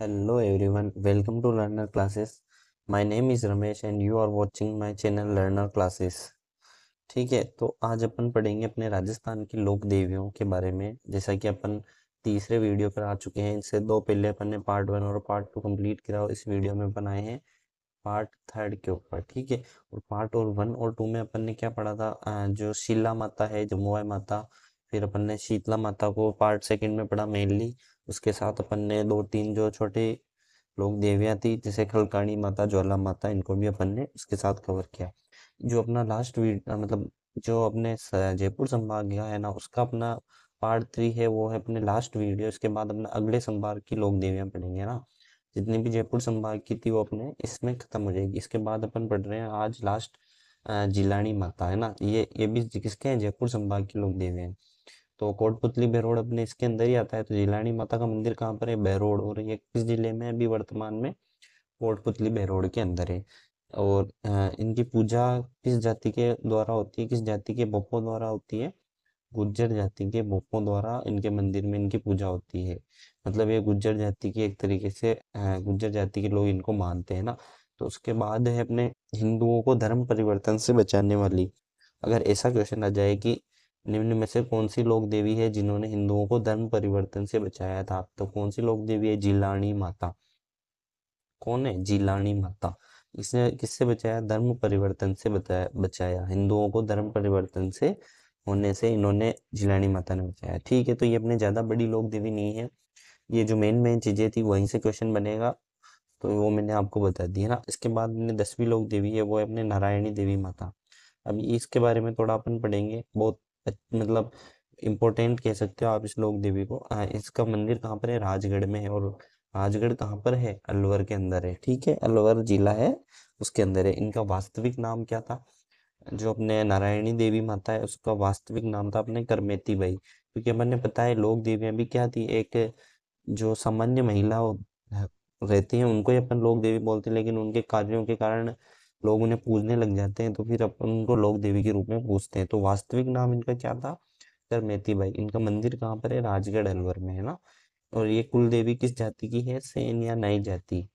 Hello everyone, welcome to Learner Classes. My name is Ramesh and you are watching my channel Learner Classes. ठीक है तो आज अपन पढ़ेंगे अपने राजस्थान की लोक देवियों के बारे में जैसा कि अपन तीसरे वीडियो पर आ चुके हैं इससे दो पहले अपन ने पार्ट वन और पार्ट टू कंप्लीट करा और इस वीडियो में बनाए हैं पार्ट थर्ड के ऊपर ठीक है और पार्ट और वन और टू में अपन ने क्या पढ़ा था जो शिला माता है जमुआ माता फिर अपन ने शीतला माता को पार्ट सेकंड में पढ़ा मेनली उसके साथ अपन ने दो तीन जो छोटे लोग देवियां थी जैसे खलकानी माता ज्वाला माता इनको भी अपन ने उसके साथ कवर किया जो अपना लास्ट मतलब जो अपने जयपुर संभाग गया है ना उसका अपना पार्ट थ्री है वो है अपने लास्ट वीडियो इसके बाद अपना अगले संभाग की लोक देवियाँ पढ़ेंगे ना जितनी भी जयपुर संभाग की थी वो अपने इसमें खत्म हो जाएगी इसके बाद अपन पढ़ रहे हैं आज लास्ट जिलानी माता है ना ये ये भी किसके हैं जयपुर संभाग की लोक देवी हैं तो कोटपुतली बहरोड अपने इसके अंदर ही आता है तो जिलानी माता का मंदिर कहाँ पर है बहरोड और ये किस जिले में अभी वर्तमान में कोटपुतली बहरोड के अंदर है और इनकी पूजा किस जाति के द्वारा होती है किस जाति के बोपो द्वारा होती है गुज्जर जाति के बोपो द्वारा इनके मंदिर में इनकी पूजा होती है मतलब ये गुज्जर जाति की एक तरीके से गुज्जर जाति के लोग इनको मानते हैं ना तो उसके बाद है अपने हिंदुओं को धर्म परिवर्तन से बचाने वाली अगर ऐसा क्वेश्चन आ जाए कि निम्न में से कौन सी लोक देवी है जिन्होंने हिंदुओं को धर्म परिवर्तन से बचाया था तो कौन सी लोक देवी है जिलानी माता कौन है जिलानी माता इसने किससे बचाया धर्म परिवर्तन से बचाया बचाया हिंदुओं को धर्म परिवर्तन से होने से इन्होंने जिलानी माता ने बचाया ठीक है तो ये अपने ज्यादा बड़ी लोक देवी नहीं है ये जो मेन मेन चीजें थी वहीं से क्वेश्चन बनेगा तो वो मैंने आपको बता दी है ना इसके बाद मैंने दसवीं लोक देवी है वो है अपने नारायणी देवी माता अब इसके बारे में थोड़ा अपन पढ़ेंगे बहुत मतलब इम्पोर्टेंट कह सकते हो आप इस लोक देवी को आ, इसका मंदिर कहाँ पर है राजगढ़ में है और राजगढ़ कहाँ पर है अलवर के अंदर है ठीक है अलवर जिला है उसके अंदर है इनका वास्तविक नाम क्या था जो अपने नारायणी देवी माता है उसका वास्तविक नाम था अपने करमेती बाई क्योंकि अपन ने पता है लोक देवियां भी क्या थी एक जो सामान्य महिला रहती है उनको ही अपन लोक देवी बोलते हैं लेकिन उनके कार्यों के कारण लोग उन्हें पूजने लग जाते हैं तो फिर अपन उनको लोक देवी के रूप में पूजते हैं तो वास्तविक नाम इनका क्या था करमेती भाई इनका मंदिर कहाँ पर है राजगढ़ अलवर में है ना और ये कुल देवी किस जाति की है सेन या नई जाति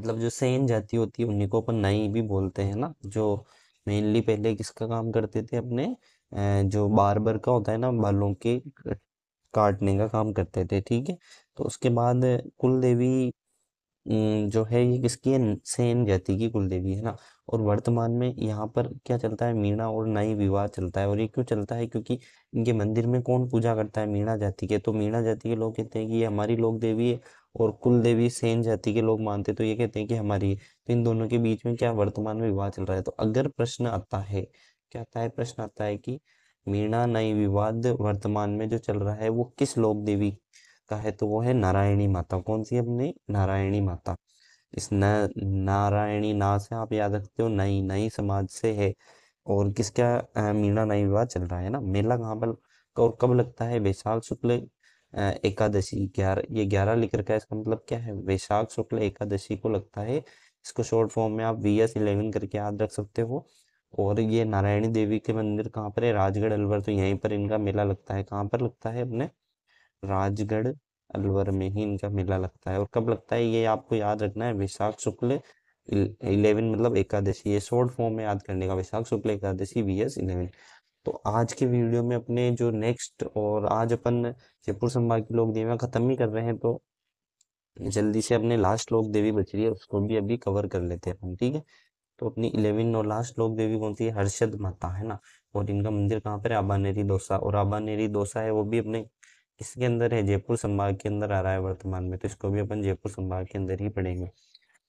मतलब जो सेन जाति होती है उन्हीं को अपन नई भी बोलते हैं ना जो मेनली पहले किसका काम करते थे अपने जो बार्बर का होता है ना बालों के काटने का काम करते थे ठीक है तो उसके बाद कुल देवी जो है ये किसकी है सेन जाति की कुलदेवी है ना और वर्तमान में यहाँ पर क्या चलता है मीणा और नई विवाह चलता है और ये क्यों चलता है क्योंकि इनके मंदिर में कौन पूजा करता है मीणा जाति के तो मीणा जाति के लोग कहते हैं कि ये हमारी लोक देवी है और कुल देवी सेन जाति के लोग मानते तो ये कहते हैं कि हमारी है तो इन दोनों के बीच में क्या वर्तमान में विवाह चल रहा है तो अगर प्रश्न आता है क्या आता है प्रश्न आता है कि मीणा नई विवाद वर्तमान में जो चल रहा है वो किस लोक देवी का है तो वो है नारायणी माता कौन सी अपनी नारायणी माता इस न नारायणी ना से आप याद रखते हो नई नई समाज से है और किसका मीणा नई विवाह चल रहा है ना मेला कहाँ पर और कब लगता है वैशाख शुक्ल एकादशी ग्यारह ये ग्यारह लिख रखा है इसका मतलब क्या है वैशाख शुक्ल एकादशी को लगता है इसको शॉर्ट फॉर्म में आप वी एस इलेवन करके याद रख सकते हो और ये नारायणी देवी के मंदिर कहाँ पर है राजगढ़ अलवर तो यहीं पर इनका मेला लगता है कहाँ पर लगता है अपने राजगढ़ अलवर में ही इनका मेला लगता है और कब लगता है ये आपको याद रखना है विशाख शुक्ल इलेवन मतलब एकादशी ये शॉर्ट फॉर्म में याद करने का विशाख शुक्ल एकादशी वी एस इलेवन तो आज के वीडियो में अपने जो नेक्स्ट और आज अपन जयपुर संभाग की लोक देवियाँ खत्म ही कर रहे हैं तो जल्दी से अपने लास्ट लोक देवी बच रही है उसको भी अभी कवर कर लेते हैं अपन ठीक है तो अपनी इलेवन और लास्ट लोक देवी कौन सी है हर्षद माता है ना और इनका मंदिर कहाँ पर है आबानेरी दोसा और आबानेरी दोसा है वो भी अपने किसके अंदर है जयपुर संभाग के अंदर आ रहा है वर्तमान में तो इसको भी अपन जयपुर संभाग के अंदर ही पढ़ेंगे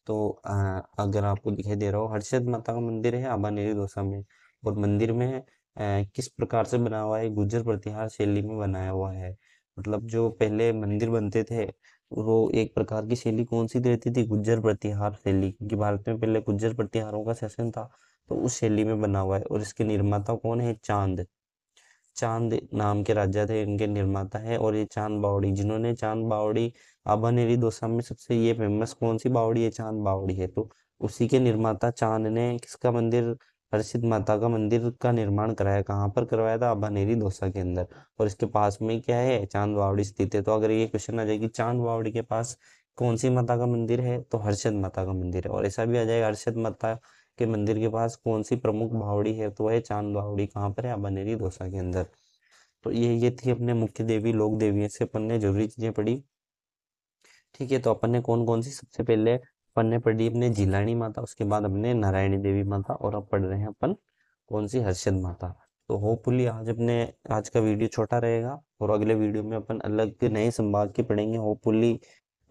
तो आ, अगर आपको दिखाई दे रहा हो हर्षद माता का मंदिर है आबानेरी दोसा में और मंदिर में आ, किस प्रकार से बना हुआ है गुजर प्रतिहार शैली में बनाया हुआ है मतलब जो पहले मंदिर बनते थे वो एक प्रकार की शैली कौन सी रहती थी गुज्जर प्रतिहार शैली क्योंकि भारत में पहले गुज्जर प्रतिहारों का शासन था तो उस शैली में बना हुआ है और इसके निर्माता कौन है चांद चांद नाम के राजा थे इनके निर्माता है और ये चांद बावड़ी जिन्होंने चांद बावड़ी आबानेरी दोसा में सबसे ये फेमस कौन सी बावड़ी है चांद बावड़ी है तो उसी के निर्माता चांद ने किसका मंदिर हर्षित माता का मंदिर का निर्माण कराया कहाँ पर करवाया था आबानेरी दोसा के अंदर और इसके पास में क्या है चांद बावड़ी स्थित है तो अगर ये क्वेश्चन आ जाएगी चांद बावड़ी के पास कौन सी माता का मंदिर है तो हर्षद माता का मंदिर है और ऐसा भी आ जाएगा हर्षद माता के मंदिर के पास कौन सी प्रमुख भावड़ी है तो वह चांद भावड़ी कहाँ पर है आबानेरी दोसा के अंदर तो ये ये थी अपने मुख्य देवी लोक देवी से अपन ने जरूरी चीजें पढ़ी ठीक है तो अपन ने कौन कौन सी सबसे पहले अपन ने पढ़ी अपने जिलानी माता उसके बाद अपने नारायणी देवी माता और अब पढ़ रहे हैं अपन कौन सी हर्षद माता तो होपफुली आज अपने आज का वीडियो छोटा रहेगा और अगले वीडियो में अपन अलग नए संभाग की पढ़ेंगे होपफुली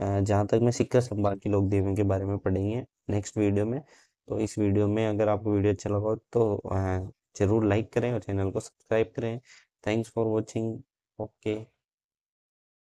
जहाँ तक मैं सिक्का संभाग की लोक देवियों के बारे में पढ़ेंगे नेक्स्ट वीडियो में तो इस वीडियो में अगर आपको वीडियो अच्छा लगा तो ज़रूर लाइक करें और चैनल को सब्सक्राइब करें थैंक्स फॉर वॉचिंग ओके